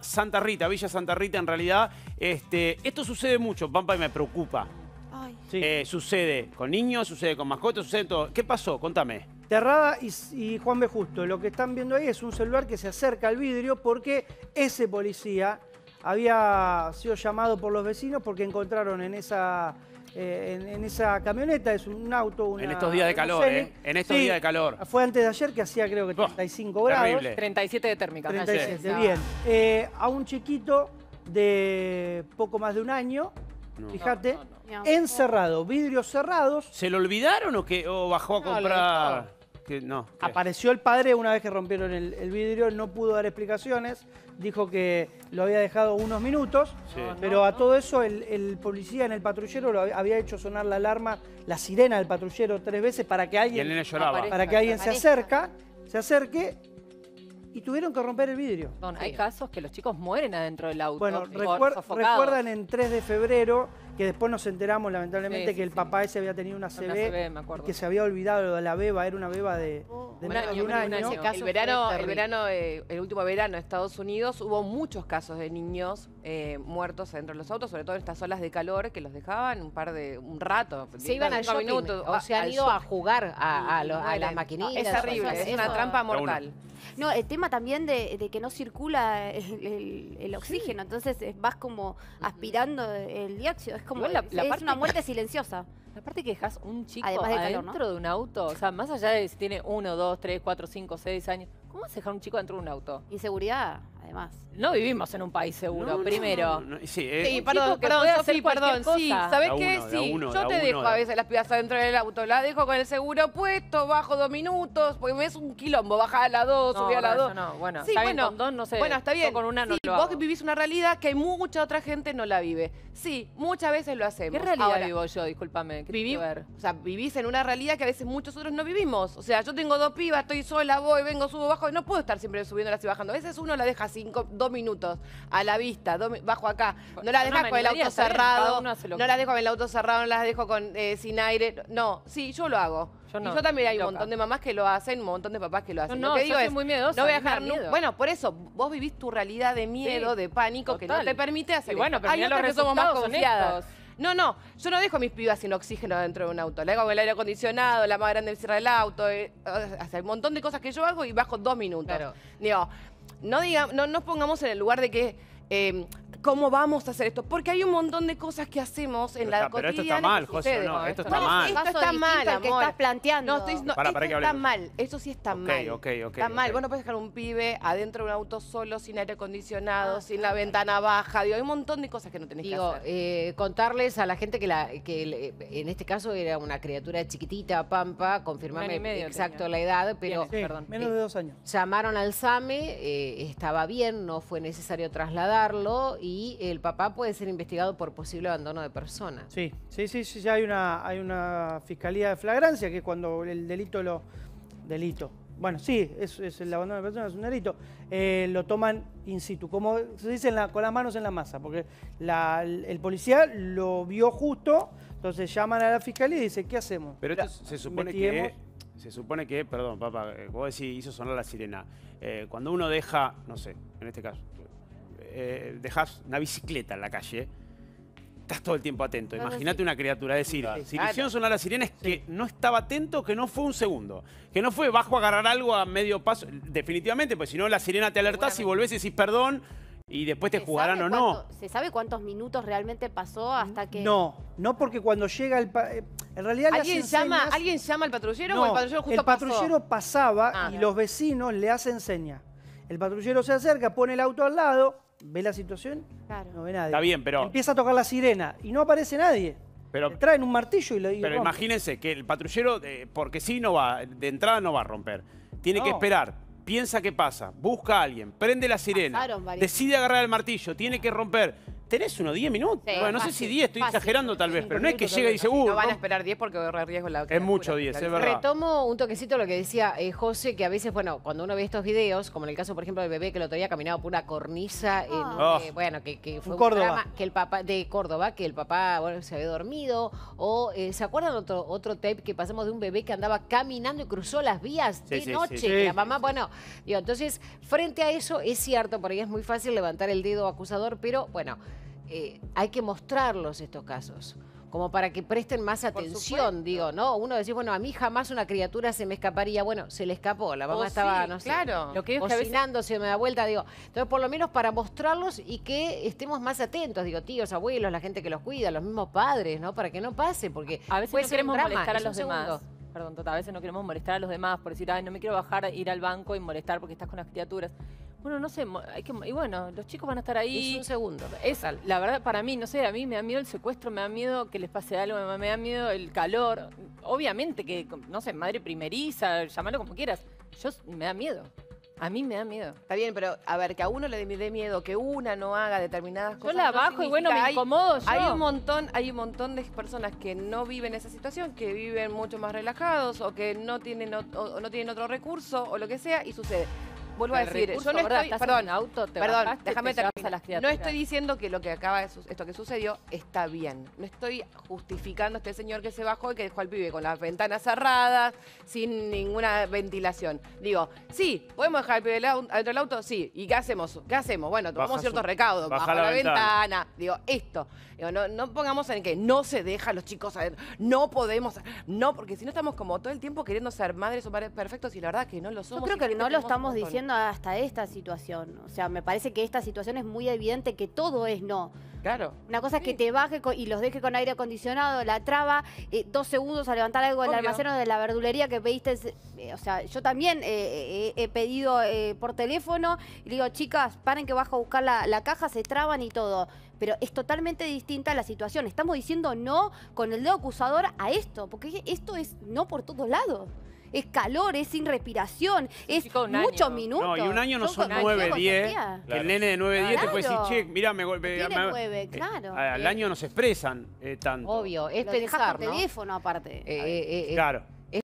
Santa Rita, Villa Santa Rita en realidad. Este, esto sucede mucho, Pampa, y me preocupa. Eh, sucede con niños, sucede con mascotas, sucede todo. ¿Qué pasó? Contame. Terrada y, y, Juan B. Justo, lo que están viendo ahí es un celular que se acerca al vidrio porque ese policía había sido llamado por los vecinos porque encontraron en esa eh, en, esa camioneta, es un auto, una, En estos días de calor, ¿eh? En estos días de calor. Fue antes de ayer que hacía creo que 35 grados. 37 de térmica. 37, bien. Eh, a un chiquito de poco más de un año, fíjate, encerrado, vidrios cerrados. ¿Se lo olvidaron o, que, o bajó a comprar...? no. Apareció el padre una vez que rompieron el, vidrio, no pudo dar explicaciones, dijo que lo había dejado unos minutos, pero a todo eso el, policía en el patrullero lo había, hecho sonar la alarma, la sirena del patrullero tres veces para que alguien, para que alguien se acerca, se acerque y tuvieron que romper el vidrio. Hay casos que los chicos mueren adentro del auto. Bueno, recuerdan en 3 de febrero que después nos enteramos lamentablemente que el papá ese había tenido una CB, que se había olvidado de la beba, era una beba de, de un, año, El verano, eh, el, último verano en Estados Unidos hubo muchos casos de niños eh, muertos dentro de los autos, sobre todo en estas olas de calor que los dejaban un par de un rato. Se iban al shopping, o se han ido a jugar a, las ah, maquinitas. Es horrible, es una trampa mortal. No, el tema también de, que no circula el, oxígeno, entonces eh, vas como aspirando el dióxido como la, la es parte una muerte silenciosa. La parte que dejas un chico adentro de un auto, o sea, más allá de si tiene uno, dos, tres, cuatro, cinco, seis años, ¿cómo vas a dejar un chico dentro de un auto? Inseguridad. No vivimos en un país seguro, primero. Eh. sí, perdón, perdón, perdón. Sí, ¿sabés qué? Sí, yo te dejo a veces las pibas adentro del auto, las dejo con el seguro puesto, bajo dos minutos, porque me es un quilombo, baja a la dos, subí a la dos. No, bueno, bueno, bien, con no sé. Bueno, está bien. Con una no vos vivís una realidad que mucha otra gente no la vive. Sí, muchas veces lo hacemos. ¿Qué realidad Ahora, vivo yo? Discúlpame. ¿qué O sea, vivís en una realidad que a veces muchos otros no vivimos. O sea, yo tengo dos pibas, estoy sola, voy, vengo, subo, bajo, no puedo estar siempre las y bajando. A veces uno la deja dos minutos a la vista, bajo acá. No la dejas con el auto cerrado, no la dejo con el auto cerrado, no la dejo con eh, sin aire. No, sí, yo lo hago. Yo también hay un montón de mamás que lo hacen, un montón de papás que lo hacen. No, que digo es, muy miedosa. No voy a dejar miedo. Bueno, por eso, vos vivís tu realidad de miedo, de pánico, que no te permite hacer. Y bueno, pero hay los que somos más confiados. No, no, yo no dejo a mis pibas sin oxígeno dentro de un auto. Le hago con el aire acondicionado, la más grande encierra el auto, eh, hace un montón de cosas que yo hago y bajo dos minutos. Digo, no, diga, no nos pongamos en el lugar de que Em, cómo vamos a hacer esto. Porque hay un montón de cosas que hacemos en la cotidiana. Pero esto está mal, José, esto está mal. Esto está mal, amor. que estás planteando. No, está mal, eso sí está mal. está mal, vos no puedes dejar un pibe adentro de un auto solo, sin aire acondicionado, ah. sin la ventana baja. hay un montón de cosas que no tenés que hacer. Eh, contarles a la gente que, en este caso era una criatura chiquitita, Pampa, confirmame exacto la edad, pero... menos de dos años. llamaron al SAME, eh, estaba bien, no fue necesario trasladar y el papá puede ser investigado por posible abandono de persona. Sí, sí, sí, sí ya hay una, hay una fiscalía de flagrancia que cuando el delito lo... Delito. Bueno, sí, es, el abandono de personas es un delito. Eh, lo toman in situ, como se dice con las manos en la masa, porque el, policía lo vio justo, entonces llaman a la fiscalía y dicen, ¿qué hacemos? Pero esto se supone que se supone que, perdón, papá, eh, vos decís, hizo sonar la sirena. Eh, cuando uno deja, no sé, en este caso, eh, dejas una bicicleta en la calle, estás todo el tiempo atento. Imagínate una criatura. decir, si le hicieron sonar la sirena que no estaba atento, que no fue un segundo. Que no fue bajo agarrar algo a medio paso. Definitivamente, pues si no, la sirena te alertás y volvés y decís perdón. Y después te jugarán o no. ¿Se sabe cuántos minutos realmente pasó hasta que...? No, no porque cuando llega el... Eh, en realidad ¿Alguien, llama, ¿Alguien llama al patrullero o el patrullero justo el patrullero pasaba ah. y los vecinos le hacen seña. El patrullero se acerca, pone el auto al lado, ve la situación, claro. no ve nadie. Está bien, pero... Empieza a tocar la sirena y no aparece nadie. Pero, traen un martillo y lo digo. Pero imagínense que el patrullero, eh, porque sí no va, de entrada no va a romper. Tiene que esperar, piensa qué pasa, busca a alguien, prende la sirena, decide agarrar el martillo, tiene que romper tenés unos 10 minutos. bueno, no sé si 10, estoy exagerando tal vez, pero no es que llegue y dice, uh. No van a esperar 10 porque corre riesgo la Es mucho diez, es verdad. Retomo un toquecito lo que decía eh, José, que a veces, bueno, cuando uno ve estos videos, como en el caso, por ejemplo, del bebé que lo tenía caminado por una cornisa, en, ah. oh. bueno, que, fue un, que el papá, de Córdoba, que el papá bueno, se había dormido, o eh, ¿se acuerdan otro, otro tape que pasamos de un bebé que andaba caminando y cruzó las vías de noche? Que la mamá, bueno, digo, entonces, frente a eso, es cierto, por ahí es muy fácil levantar el dedo acusador, pero bueno. Eh, hay que mostrarlos estos casos como para que presten más atención, digo, ¿no? Uno decía, bueno, a mí jamás una criatura se me escaparía. Bueno, se le escapó, la mamá oh, estaba, no sé, claro. se me da vuelta, digo. Entonces, por lo menos para mostrarlos y que estemos más atentos, digo, tíos, abuelos, la gente que los cuida, los mismos padres, ¿no? Para que no pase, porque a veces no queremos molestar a los demás. Perdón, a veces no queremos molestar a los demás por decir, ay, no me quiero bajar, ir al banco y molestar porque estás con las criaturas bueno, no sé, hay que, y bueno, los chicos van a estar ahí. Es un segundo. Esa, la verdad, para mí, no sé, a mí me da miedo el secuestro, me da miedo que les pase algo, me da miedo el calor. Obviamente que, no sé, madre primeriza, llámalo como quieras. Yo, me da miedo. A mí me da miedo. Está bien, pero a ver, que a uno le dé miedo, que una no haga determinadas cosas. Yo la bajo y bueno, me incomodo hay, yo. Hay un montón, hay un montón de personas que no viven esa situación, que viven mucho más relajados o que no tienen, no tienen otro recurso o lo que sea y sucede vuelvo a decir, yo no estoy, perdón, perdón, déjame terminar. No estoy diciendo que lo que acaba de esto que sucedió está bien. No estoy justificando a este señor que se bajó y que dejó al pibe con las ventanas cerradas, sin ninguna ventilación. Digo, sí, podemos dejar al pibe dentro del auto, sí. ¿Y qué hacemos? ¿Qué hacemos? Bueno, tomamos ciertos recaudos, bajo la, ventana. Digo, esto. no, no pongamos en que no se deja los chicos adentro. No podemos, no, porque si no estamos como todo el tiempo queriendo ser madres o padres perfectos y la verdad que no lo somos. Yo creo que no lo estamos diciendo hasta esta situación. O sea, me parece que esta situación es muy evidente que todo es no. Claro. Una cosa es que te baje y los deje con aire acondicionado, la traba, eh, dos segundos a levantar algo del almacén o de la verdulería que pediste. Eh, o sea, yo también eh, he pedido por teléfono y digo, chicas, paren que bajo a buscar la, caja, se traban y todo. Pero es totalmente distinta la situación. Estamos diciendo no con el dedo acusador a esto, porque esto es no por todos lados es calor, es sin respiración, es muchos minutos. No, y un año no son, 9, 10. El nene de 9, 10 te puede decir, che, mira, me golpeé. Tiene 9, eh, claro. al año no se expresan eh, tanto. Obvio, es Lo pensar, por teléfono aparte. Eh, eh, eh claro.